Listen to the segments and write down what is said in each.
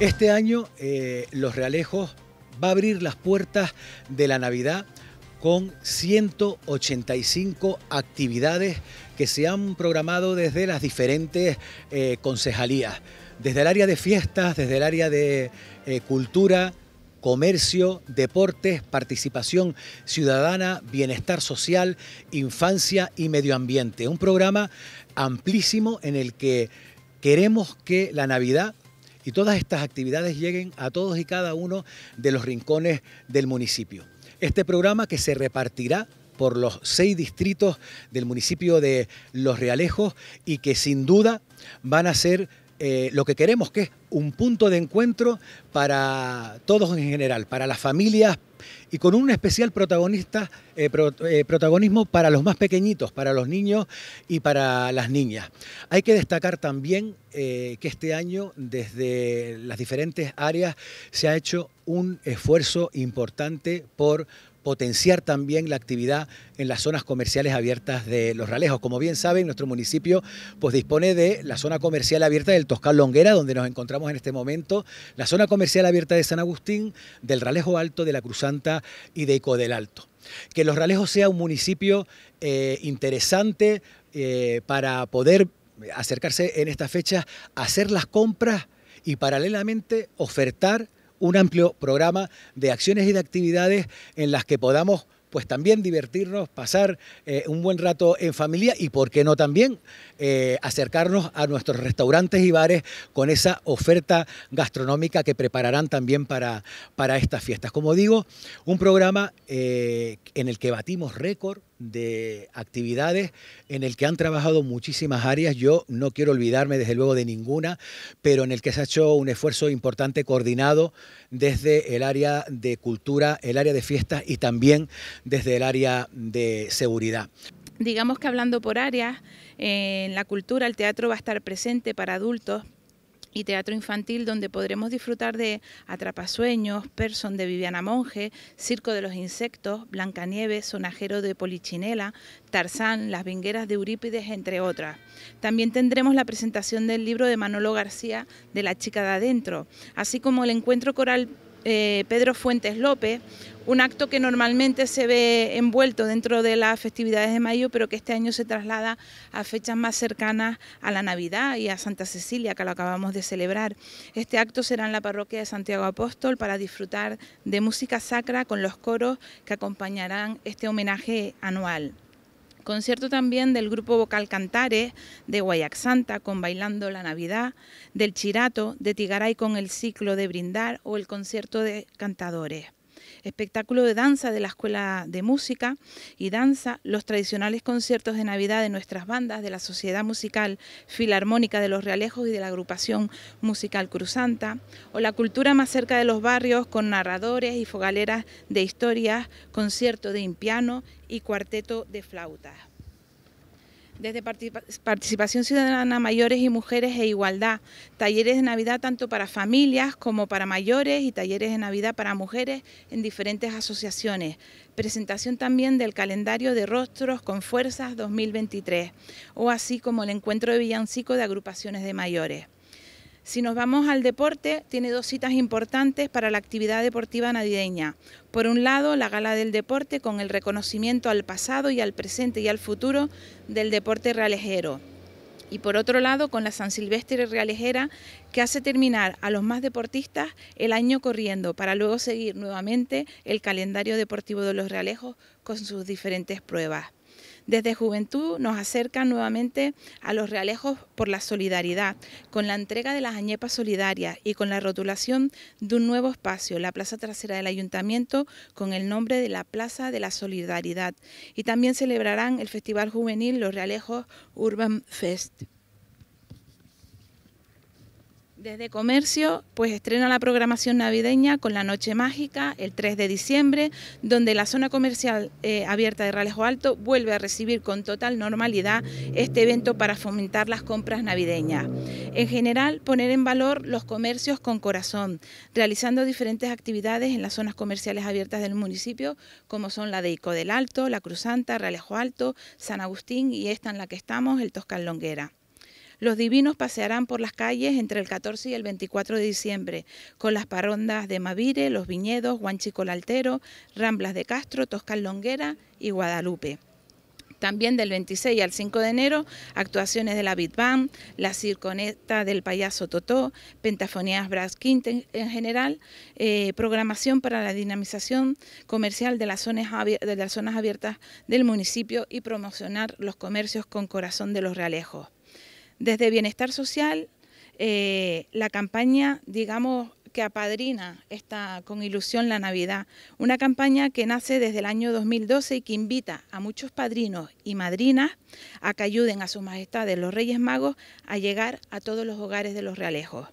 Este año eh, Los Realejos va a abrir las puertas de la Navidad con 185 actividades que se han programado desde las diferentes eh, concejalías, desde el área de fiestas, desde el área de eh, cultura, comercio, deportes, participación ciudadana, bienestar social, infancia y medio ambiente. Un programa amplísimo en el que queremos que la Navidad y todas estas actividades lleguen a todos y cada uno de los rincones del municipio. Este programa que se repartirá por los seis distritos del municipio de Los Realejos y que sin duda van a ser eh, lo que queremos que es un punto de encuentro para todos en general, para las familias, y con un especial protagonista, eh, eh, protagonismo para los más pequeñitos, para los niños y para las niñas. Hay que destacar también eh, que este año desde las diferentes áreas se ha hecho un esfuerzo importante por potenciar también la actividad en las zonas comerciales abiertas de Los Ralejos. Como bien saben, nuestro municipio pues, dispone de la zona comercial abierta del Toscal Longuera, donde nos encontramos en este momento, la zona comercial abierta de San Agustín, del Ralejo Alto, de la Cruzanta y de eco del Alto. Que Los Ralejos sea un municipio eh, interesante eh, para poder acercarse en estas fechas, hacer las compras y paralelamente ofertar un amplio programa de acciones y de actividades en las que podamos pues también divertirnos, pasar eh, un buen rato en familia y, ¿por qué no también eh, acercarnos a nuestros restaurantes y bares con esa oferta gastronómica que prepararán también para, para estas fiestas? Como digo, un programa eh, en el que batimos récord de actividades en el que han trabajado muchísimas áreas. Yo no quiero olvidarme desde luego de ninguna, pero en el que se ha hecho un esfuerzo importante coordinado desde el área de cultura, el área de fiestas y también desde el área de seguridad. Digamos que hablando por áreas, eh, en la cultura el teatro va a estar presente para adultos, y teatro infantil donde podremos disfrutar de Atrapasueños, Person de Viviana Monge, Circo de los Insectos, Blancanieves, Sonajero de Polichinela, Tarzán, Las Vingueras de Eurípides, entre otras. También tendremos la presentación del libro de Manolo García de La Chica de Adentro, así como el encuentro coral eh, Pedro Fuentes López, un acto que normalmente se ve envuelto dentro de las festividades de mayo, pero que este año se traslada a fechas más cercanas a la Navidad y a Santa Cecilia, que lo acabamos de celebrar. Este acto será en la parroquia de Santiago Apóstol para disfrutar de música sacra con los coros que acompañarán este homenaje anual. Concierto también del grupo vocal Cantares, de Santa con Bailando la Navidad, del Chirato, de Tigaray con el ciclo de Brindar o el concierto de cantadores espectáculo de danza de la Escuela de Música y Danza, los tradicionales conciertos de Navidad de nuestras bandas, de la Sociedad Musical Filarmónica de los Realejos y de la Agrupación Musical Cruzanta, o la cultura más cerca de los barrios con narradores y fogaleras de historias, concierto de impiano y cuarteto de flautas desde participación ciudadana mayores y mujeres e igualdad, talleres de Navidad tanto para familias como para mayores y talleres de Navidad para mujeres en diferentes asociaciones, presentación también del calendario de Rostros con Fuerzas 2023, o así como el encuentro de villancico de agrupaciones de mayores. Si nos vamos al deporte, tiene dos citas importantes para la actividad deportiva navideña. Por un lado, la Gala del Deporte con el reconocimiento al pasado y al presente y al futuro del deporte realejero. Y por otro lado, con la San Silvestre Realejera, que hace terminar a los más deportistas el año corriendo, para luego seguir nuevamente el calendario deportivo de los realejos con sus diferentes pruebas. Desde Juventud nos acercan nuevamente a los realejos por la solidaridad, con la entrega de las añepas solidarias y con la rotulación de un nuevo espacio, la plaza trasera del ayuntamiento, con el nombre de la Plaza de la Solidaridad. Y también celebrarán el Festival Juvenil Los Realejos Urban Fest. Desde Comercio, pues estrena la programación navideña con la Noche Mágica el 3 de diciembre, donde la zona comercial eh, abierta de Ralejo Alto vuelve a recibir con total normalidad este evento para fomentar las compras navideñas. En general, poner en valor los comercios con corazón, realizando diferentes actividades en las zonas comerciales abiertas del municipio, como son la de Ico del Alto, la Santa, Ralejo Alto, San Agustín y esta en la que estamos, el Toscal Longuera. Los divinos pasearán por las calles entre el 14 y el 24 de diciembre, con las parrondas de Mavire, Los Viñedos, Laltero, Ramblas de Castro, Toscal Longuera y Guadalupe. También del 26 al 5 de enero, actuaciones de la Big la circoneta del payaso Totó, Pentafonías Brass en general, eh, programación para la dinamización comercial de las, zonas de las zonas abiertas del municipio y promocionar los comercios con corazón de los realejos. Desde Bienestar Social, eh, la campaña, digamos, que apadrina esta con ilusión la Navidad, una campaña que nace desde el año 2012 y que invita a muchos padrinos y madrinas a que ayuden a sus majestades los Reyes Magos a llegar a todos los hogares de los realejos.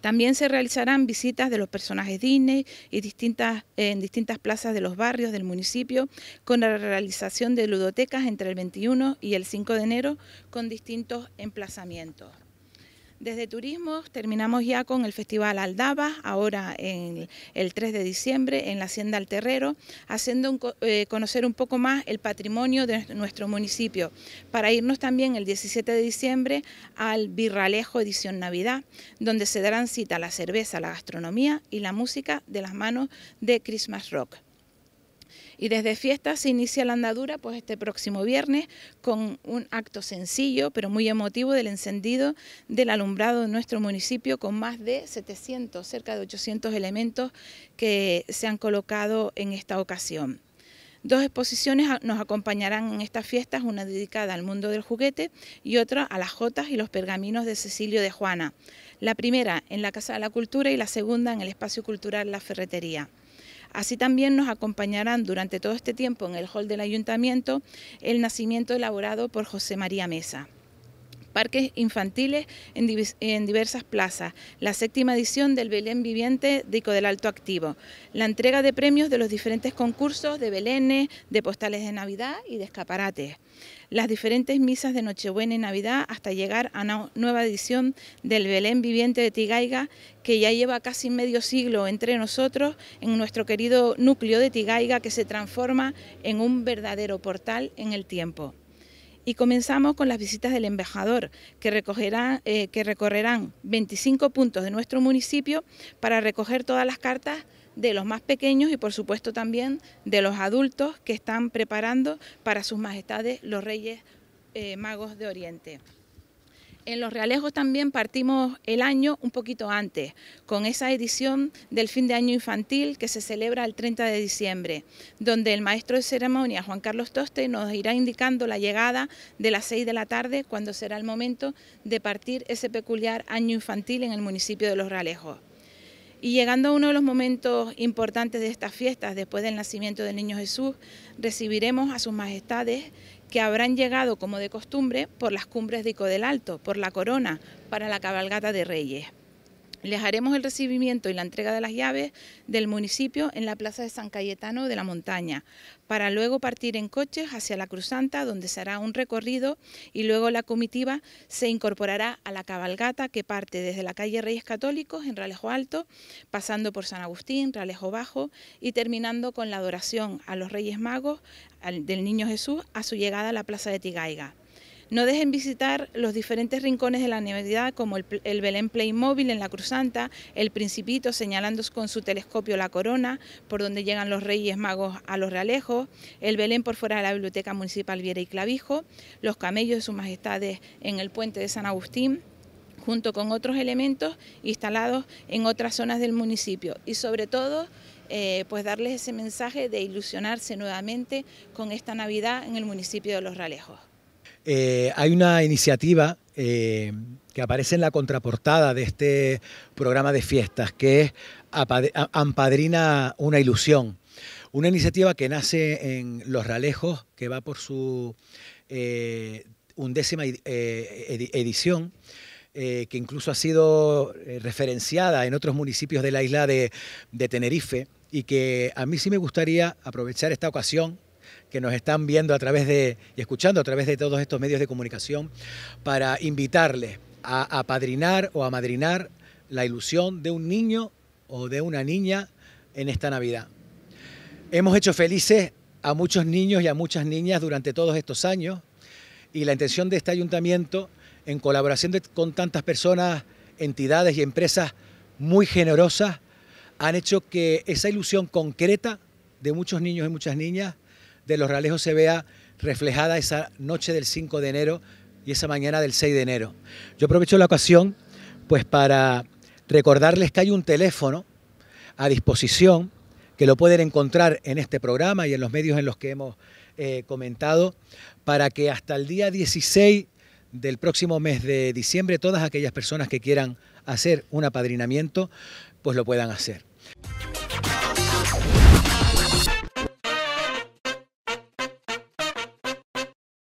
También se realizarán visitas de los personajes Disney y en distintas plazas de los barrios del municipio con la realización de ludotecas entre el 21 y el 5 de enero con distintos emplazamientos. Desde Turismo terminamos ya con el Festival Aldaba, ahora en el 3 de diciembre en la Hacienda Alterrero, haciendo eh, conocer un poco más el patrimonio de nuestro municipio, para irnos también el 17 de diciembre al Virralejo Edición Navidad, donde se darán cita la cerveza, la gastronomía y la música de las manos de Christmas Rock. Y desde fiestas se inicia la andadura pues este próximo viernes con un acto sencillo pero muy emotivo del encendido del alumbrado en nuestro municipio con más de 700, cerca de 800 elementos que se han colocado en esta ocasión. Dos exposiciones nos acompañarán en estas fiestas, una dedicada al mundo del juguete y otra a las jotas y los pergaminos de Cecilio de Juana. La primera en la Casa de la Cultura y la segunda en el Espacio Cultural La Ferretería. Así también nos acompañarán durante todo este tiempo en el hall del ayuntamiento el nacimiento elaborado por José María Mesa parques infantiles en, diversas plazas, la séptima edición del Belén Viviente de Ico del Alto Activo, la entrega de premios de los diferentes concursos de Belenes, de postales de Navidad y de escaparates, las diferentes misas de Nochebuena y Navidad hasta llegar a una nueva edición del Belén Viviente de Tigaiga, que ya lleva casi medio siglo entre nosotros en nuestro querido núcleo de Tigaiga que se transforma en un verdadero portal en el tiempo. Y comenzamos con las visitas del embajador, que, eh, que recorrerán 25 puntos de nuestro municipio para recoger todas las cartas de los más pequeños y por supuesto también de los adultos que están preparando para sus majestades los reyes eh, magos de Oriente. En los realejos también partimos el año un poquito antes, con esa edición del fin de año infantil que se celebra el 30 de diciembre, donde el maestro de ceremonia Juan Carlos Toste nos irá indicando la llegada de las 6 de la tarde, cuando será el momento de partir ese peculiar año infantil en el municipio de Los Realejos. Y llegando a uno de los momentos importantes de estas fiestas, después del nacimiento del Niño Jesús, recibiremos a sus majestades que habrán llegado como de costumbre por las cumbres de Ico del Alto, por la corona, para la cabalgata de Reyes. Les haremos el recibimiento y la entrega de las llaves del municipio en la plaza de San Cayetano de la Montaña, para luego partir en coches hacia la Cruz Santa, donde se hará un recorrido y luego la comitiva se incorporará a la cabalgata que parte desde la calle Reyes Católicos en Ralejo Alto, pasando por San Agustín, Ralejo Bajo y terminando con la adoración a los Reyes Magos, del Niño Jesús, a su llegada a la plaza de Tigaiga. No dejen visitar los diferentes rincones de la Navidad, como el, belén Belén Playmobil en la Cruz Santa, el Principito señalando con su telescopio la corona, por donde llegan los Reyes Magos a los Realejos, el Belén por fuera de la Biblioteca Municipal Viera y Clavijo, los camellos de sus majestades en el Puente de San Agustín, junto con otros elementos instalados en otras zonas del municipio y sobre todo eh, pues darles ese mensaje de ilusionarse nuevamente con esta Navidad en el municipio de Los Ralejos. Eh, hay una iniciativa eh, que aparece en la contraportada de este programa de fiestas, que es Ampadrina una ilusión. Una iniciativa que nace en Los Ralejos, que va por su eh, undécima edición. que incluso ha sido referenciada en otros municipios de la isla de Tenerife y que a mí sí me gustaría aprovechar esta ocasión que nos están viendo a través de y escuchando a través de todos estos medios de comunicación para invitarles a apadrinar o a madrinar la ilusión de un niño o de una niña en esta Navidad. Hemos hecho felices a muchos niños y a muchas niñas durante todos estos años y la intención de este ayuntamiento, en colaboración con tantas personas, entidades y empresas muy generosas, han hecho que esa ilusión concreta de muchos niños y muchas niñas de Los Ralejos se vea reflejada esa noche del 5 de enero y esa mañana del 6 de enero. Yo aprovecho la ocasión pues para recordarles que hay un teléfono a disposición que lo pueden encontrar en este programa y en los medios en los que hemos eh, comentado, para que hasta el día 16 del próximo mes de diciembre todas aquellas personas que quieran hacer un apadrinamiento, pues lo puedan hacer.